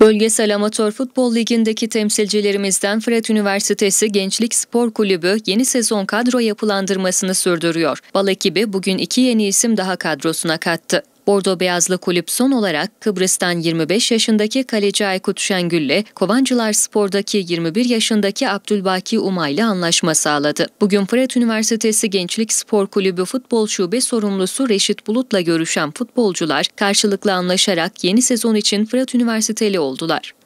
Bölgesel Amatör Futbol Ligi'ndeki temsilcilerimizden Fırat Üniversitesi Gençlik Spor Kulübü yeni sezon kadro yapılandırmasını sürdürüyor. Bal ekibi bugün iki yeni isim daha kadrosuna kattı. Bordo Beyazlı kulüp son olarak Kıbrıs'tan 25 yaşındaki kaleci Aykut Şengül'le Kovancılar Spor'daki 21 yaşındaki Abdülbaki Umay'la anlaşma sağladı. Bugün Fırat Üniversitesi Gençlik Spor Kulübü Futbol Şube sorumlusu Reşit Bulut'la görüşen futbolcular karşılıklı anlaşarak yeni sezon için Fırat Üniversiteli oldular.